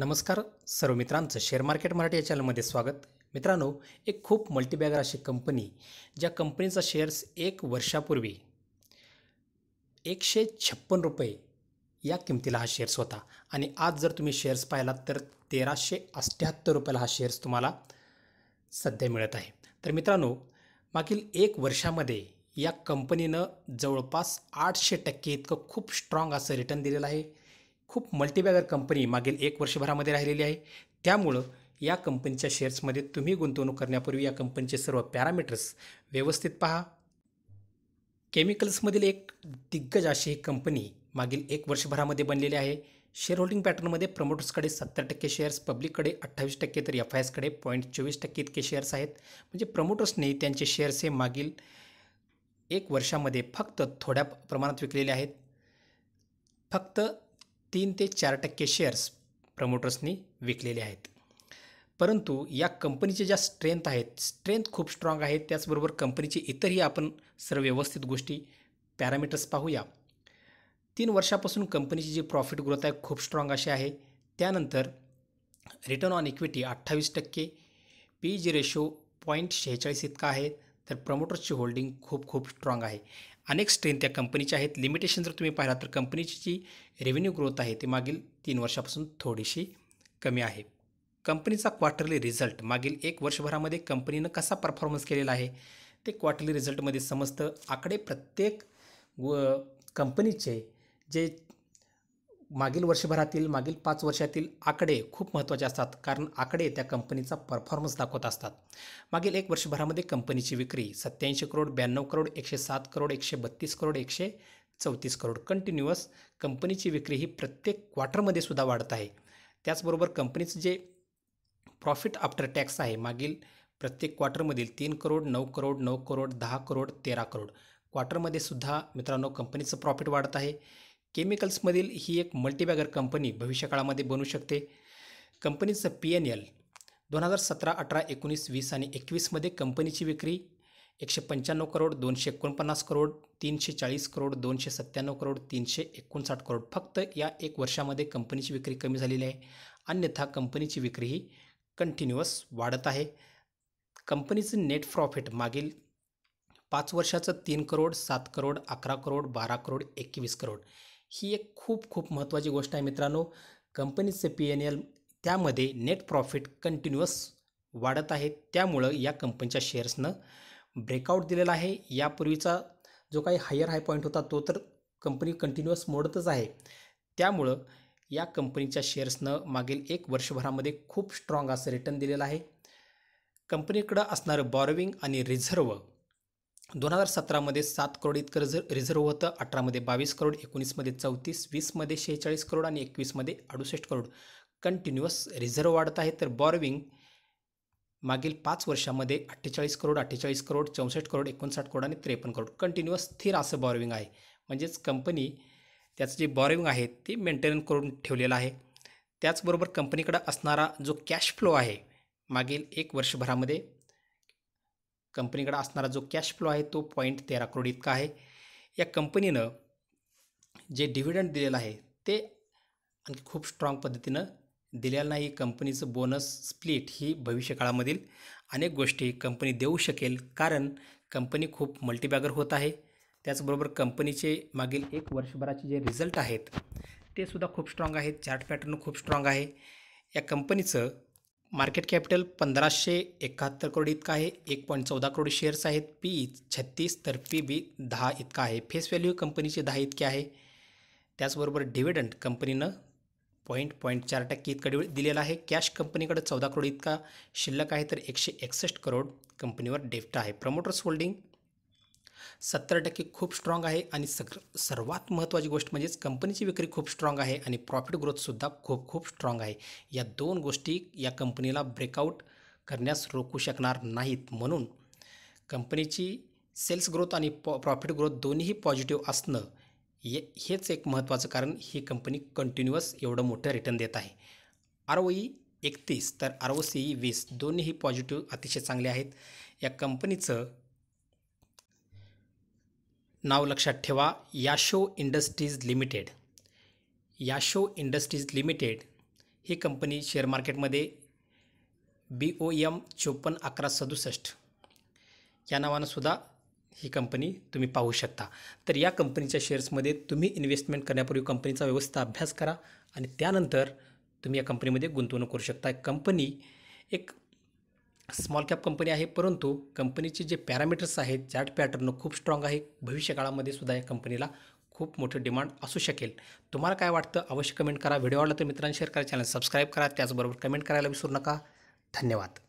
नमस्कार सर्व मित्रांचं share market Marathi या चॅनलमध्ये स्वागत मित्रांनो एक खूप मल्टीबॅगर अशी कंपनी ज्या कंपनीचा शेअर्स एक वर्षापूर्वी एकशे छप्पन रुपये या किमतीला हा शेअर्स होता आणि आज जर तुम्ही शेअर्स पाहिलात तर तेराशे अष्ट्याहत्तर रुपयाला हा शेअर्स तुम्हाला सध्या मिळत आहे तर मित्रांनो मागील एक वर्षामध्ये या कंपनीनं जवळपास आठशे टक्के इतकं खूप स्ट्रॉंग असं रिटर्न दिलेलं आहे खूप मल्टीबॅगर कंपनी मागील एक वर्षभरामध्ये राहिलेली आहे त्यामुळं या कंपनीच्या शेअर्समध्ये तुम्ही गुंतवणूक करण्यापूर्वी या कंपनीचे सर्व पॅरामीटर्स व्यवस्थित पहा केमिकल्समधील एक दिग्गज अशी ही कंपनी मागील एक वर्षभरामध्ये बनलेली आहे शेअर होल्डिंग पॅटर्नमध्ये प्रमोटर्सकडे सत्तर टक्के शेअर्स पब्लिककडे अठ्ठावीस टक्के तर एफ आय एसकडे पॉईंट चोवीस टक्के इतके शेअर्स आहेत म्हणजे प्रमोटर्सने त्यांचे शेअर्स हे मागील एक वर्षामध्ये फक्त थोड्या प्रमाणात विकलेले आहेत फक्त तीन ते चार टक्के शेअर्स प्रमोटर्सनी विकलेले आहेत परंतु या कंपनीचे ज्या स्ट्रेंथ आहेत स्ट्रेंथ खूप स्ट्रॉंग आहेत त्याचबरोबर कंपनीचे इतरही आपण सर्व व्यवस्थित गोष्टी पॅरामीटर्स पाहूया तीन वर्षापासून कंपनीची जी प्रॉफिट ग्रोथ आहे खूप स्ट्रॉंग अशी आहे त्यानंतर रिटर्न ऑन इक्विटी अठ्ठावीस टक्के पी जी रेशो पॉईंट शेहेचाळीस इतका आहे तर प्रमोटर्सची होल्डिंग खूप खूप स्ट्रॉंग आहे अनेक स्ट्रेंथ त्या कंपनीच्या आहेत लिमिटेशन जर तुम्ही पाहिला तर कंपनीची जी रेव्हेन्यू ग्रोथ आहे ती मागील तीन वर्षापासून थोडीशी कमी आहे कंपनीचा क्वार्टरली रिझल्ट मागील एक वर्षभरामध्ये कंपनीनं कसा परफॉर्मन्स केलेला आहे ते क्वार्टरली रिझल्टमध्ये समजतं आकडे प्रत्येक व कंपनीचे जे मागील वर्षभरातील मागील पाच वर्षातील आकडे खूप महत्त्वाचे असतात कारण आकडे त्या कंपनीचा परफॉर्मन्स दाखवत असतात मागील एक वर्षभरामध्ये कंपनीची विक्री सत्याऐंशी करोड ब्याण्णव करोड एकशे सात करोड एकशे बत्तीस करोड एकशे चौतीस करोड कंटिन्युअस कंपनीची विक्री ही प्रत्येक क्वार्टरमध्ये सुद्धा वाढत आहे त्याचबरोबर कंपनीचं जे प्रॉफिट आफ्टर टॅक्स आहे मागील प्रत्येक क्वार्टरमधील तीन करोड नऊ करोड नऊ करोड दहा करोड तेरा करोड क्वार्टरमध्ये सुद्धा मित्रांनो कंपनीचं प्रॉफिट वाढत आहे केमिकल्समधील ही एक मल्टीबॅगर कंपनी भविष्यकाळामध्ये बनू शकते कंपनीचं पी एन एल दोन हजार सतरा अठरा एकोणीस वीस आणि एकवीसमध्ये कंपनीची विक्री एकशे पंच्याण्णव करोड दोनशे एकोणपन्नास करोड तीनशे चाळीस करोड दोनशे सत्त्याण्णव करोड तीनशे एकोणसाठ करोड फक्त या एक वर्षामध्ये कंपनीची विक्री कमी झालेली आहे अन्यथा कंपनीची विक्री ही कंटिन्युअस वाढत आहे कंपनीचं नेट प्रॉफिट मागील पाच वर्षाचं तीन करोड सात करोड अकरा करोड बारा करोड एकवीस करोड ही एक खूप खूप महत्त्वाची गोष्ट आहे मित्रांनो कंपनीचं पी एन एल त्यामध्ये नेट प्रॉफिट कंटिन्युअस वाढत आहे त्यामुळं या कंपनीच्या शेअर्सनं ब्रेकआउट दिलेला आहे यापूर्वीचा जो काही हायर हाय पॉईंट होता तो तर कंपनी कंटिन्युअस मोडतच आहे त्यामुळं या कंपनीच्या शेअर्सनं मागील एक वर्षभरामध्ये खूप स्ट्रॉंग असं रिटर्न दिलेलं आहे कंपनीकडं असणारं बॉरोविंग आणि रिझर्व दोन हजार सतरामध्ये सात करोड इतकं रिझ रिझर्व्ह होतं अठरामध्ये बावीस करोड एकोणीसमध्ये चौतीस वीसमध्ये शेहेचाळीस करोड आणि एकवीसमध्ये अडुसष्ट करोड कंटिन्युअस रिझर्व वाढत आहे तर बॉरविंग मागील पाच वर्षामध्ये अठ्ठेचाळीस करोड अठ्ठेचाळीस करोड चौसष्ट करोड एकोणसाठ करोड आणि त्रेपन्न करोड कंटिन्युअस स्थिर असं बॉर्विंग आहे म्हणजेच कंपनी त्याचं जे बॉरविंग आहे ते मेंटेन करून ठेवलेलं आहे त्याचबरोबर कंपनीकडं असणारा जो कॅश फ्लो आहे मागील एक वर्षभरामध्ये कंपनीकडं असणारा जो कॅश फ्लो आहे तो पॉईंट तेरा करोड इतका आहे या कंपनीनं जे डिव्हिडंड दिलेलं आहे ते आणखी खूप स्ट्रॉंग पद्धतीनं दिलेलं नाही कंपनीचं बोनस स्प्लिट ही भविष्यकाळामधील अनेक गोष्टी कंपनी देऊ शकेल कारण कंपनी खूप मल्टीबॅगर होत आहे त्याचबरोबर कंपनीचे मागील एक वर्षभराचे जे रिझल्ट आहेत ते सुद्धा खूप स्ट्रॉंग आहेत चार्ट पॅटर्न खूप स्ट्रॉंग आहे या कंपनीचं मार्केट कॅपिटल पंधराशे एकाहत्तर करोड इतका आहे एक पॉईंट चौदा करोड शेअर्स आहेत पी छत्तीस तर पी बी दहा इतका आहे फेस व्हॅल्यू कंपनीचे दहा इतके आहे त्याचबरोबर डिव्हिडंड कंपनीनं पॉईंट पॉईंट चार टक्के इतकडे दिलेला आहे कॅश कंपनीकडे चौदा करोड इतका शिल्लक आहे तर एकशे एकसष्ट करोड कंपनीवर डेफ्ट आहे प्रमोटर्स होल्डिंग सत्तर टक्के खूप स्ट्रॉंग आहे आणि सग सर्वात महत्त्वाची गोष्ट म्हणजेच कंपनीची विक्री खूप स्ट्रॉंग आहे आणि प्रॉफिट ग्रोथसुद्धा खूप खूप स्ट्रॉंग आहे या दोन गोष्टी या कंपनीला ब्रेकआउट करण्यास रोखू शकणार नाहीत म्हणून कंपनीची सेल्स ग्रोथ आणि पॉ प्रॉफिट ग्रोथ दोन्हीही पॉझिटिव्ह असणं हे हेच एक महत्त्वाचं कारण ही कंपनी कंटिन्युअस एवढं मोठं रिटर्न देत आहे आर ओ ई एकतीस तर आर ओ सी ई वीस दोन्हीही पॉझिटिव्ह अतिशय चांगले आहेत या कंपनीचं नाव लक्षात ठेवा Yasho Industries Limited Yasho Industries Limited ही कंपनी शेअर मार्केटमध्ये बी ओ एम चोपन्न अकरा सदुसष्ट या नावानंसुद्धा सुद्धा ही कंपनी तुम्ही पाहू शकता तर या कंपनीच्या शेअर्समध्ये तुम्ही इन्व्हेस्टमेंट करण्यापूर्वी कंपनीचा व्यवस्था अभ्यास करा आणि त्यानंतर तुम्ही या कंपनीमध्ये गुंतवणूक करू शकता कंपनी एक स्मॉल कॅप कंपनी आहे परंतु कंपनीचे जे पॅरामीटर्स आहेत चॅट पॅटर्न खूप स्ट्रॉंग आहे भविष्यकाळामध्ये सुद्धा या कंपनीला खूप मोठं डिमांड असू शकेल तुम्हाला काय वाटतं अवश्य कमेंट करा व्हिडिओ आवडला तर मित्रांनी शेअर करा चॅनल सबस्क्राईब करा त्याचबरोबर कमेंट करायला विसरू नका धन्यवाद